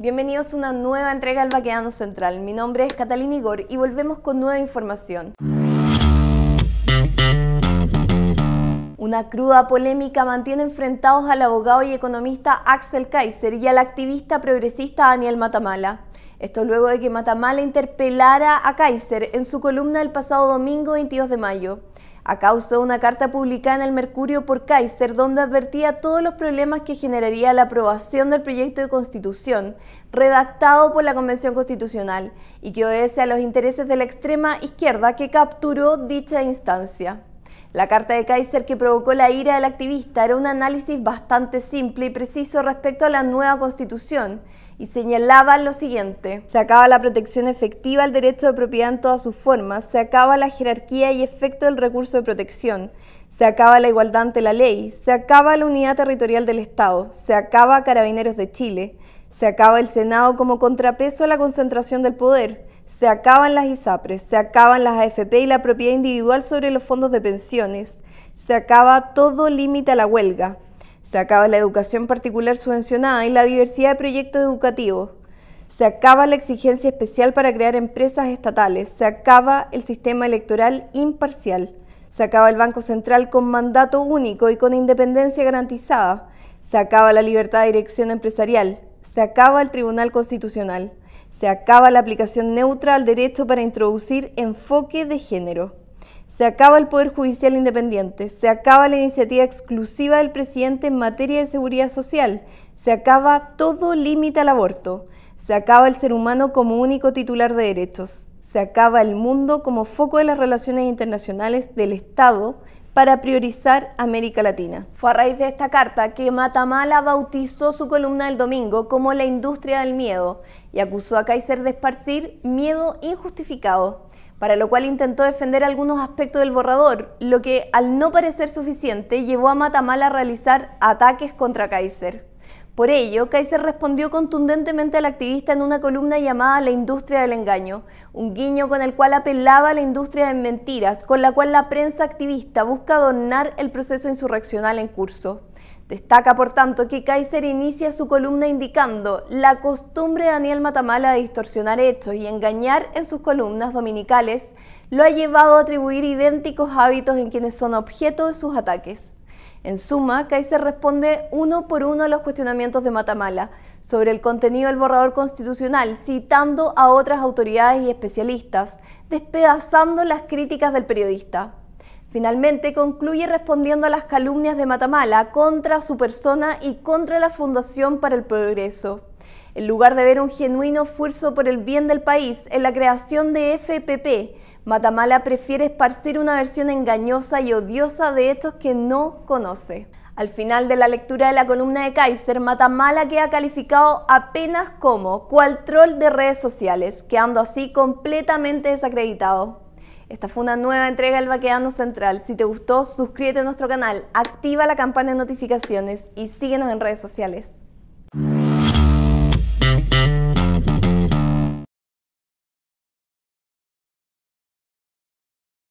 Bienvenidos a una nueva entrega al Baqueano Central. Mi nombre es Catalina Igor y volvemos con nueva información. Una cruda polémica mantiene enfrentados al abogado y economista Axel Kaiser y al activista progresista Daniel Matamala. Esto luego de que Matamala interpelara a Kaiser en su columna el pasado domingo 22 de mayo. A causa de una carta publicada en el Mercurio por Kaiser, donde advertía todos los problemas que generaría la aprobación del proyecto de constitución redactado por la Convención Constitucional y que obedece a los intereses de la extrema izquierda que capturó dicha instancia. La carta de Kaiser que provocó la ira del activista era un análisis bastante simple y preciso respecto a la nueva constitución, y señalaban lo siguiente. Se acaba la protección efectiva al derecho de propiedad en todas sus formas, se acaba la jerarquía y efecto del recurso de protección, se acaba la igualdad ante la ley, se acaba la unidad territorial del Estado, se acaba Carabineros de Chile, se acaba el Senado como contrapeso a la concentración del poder, se acaban las ISAPRES, se acaban las AFP y la propiedad individual sobre los fondos de pensiones, se acaba todo límite a la huelga, se acaba la educación particular subvencionada y la diversidad de proyectos educativos. Se acaba la exigencia especial para crear empresas estatales. Se acaba el sistema electoral imparcial. Se acaba el Banco Central con mandato único y con independencia garantizada. Se acaba la libertad de dirección empresarial. Se acaba el Tribunal Constitucional. Se acaba la aplicación neutra al derecho para introducir enfoque de género. Se acaba el Poder Judicial Independiente, se acaba la iniciativa exclusiva del presidente en materia de seguridad social, se acaba todo límite al aborto, se acaba el ser humano como único titular de derechos, se acaba el mundo como foco de las relaciones internacionales del Estado para priorizar América Latina. Fue a raíz de esta carta que Matamala bautizó su columna el domingo como la industria del miedo y acusó a Kaiser de esparcir miedo injustificado para lo cual intentó defender algunos aspectos del borrador, lo que, al no parecer suficiente, llevó a Matamala a realizar ataques contra Kaiser. Por ello, Kaiser respondió contundentemente al activista en una columna llamada La industria del engaño, un guiño con el cual apelaba a la industria de mentiras, con la cual la prensa activista busca adornar el proceso insurreccional en curso. Destaca, por tanto, que Kaiser inicia su columna indicando la costumbre de Daniel Matamala de distorsionar hechos y engañar en sus columnas dominicales lo ha llevado a atribuir idénticos hábitos en quienes son objeto de sus ataques. En suma, Kaiser responde uno por uno a los cuestionamientos de Matamala sobre el contenido del borrador constitucional, citando a otras autoridades y especialistas, despedazando las críticas del periodista. Finalmente concluye respondiendo a las calumnias de Matamala contra su persona y contra la Fundación para el Progreso. En lugar de ver un genuino esfuerzo por el bien del país en la creación de FPP, Matamala prefiere esparcir una versión engañosa y odiosa de estos que no conoce. Al final de la lectura de la columna de Kaiser, Matamala queda calificado apenas como cual troll de redes sociales, quedando así completamente desacreditado. Esta fue una nueva entrega del Baqueano Central. Si te gustó, suscríbete a nuestro canal, activa la campana de notificaciones y síguenos en redes sociales.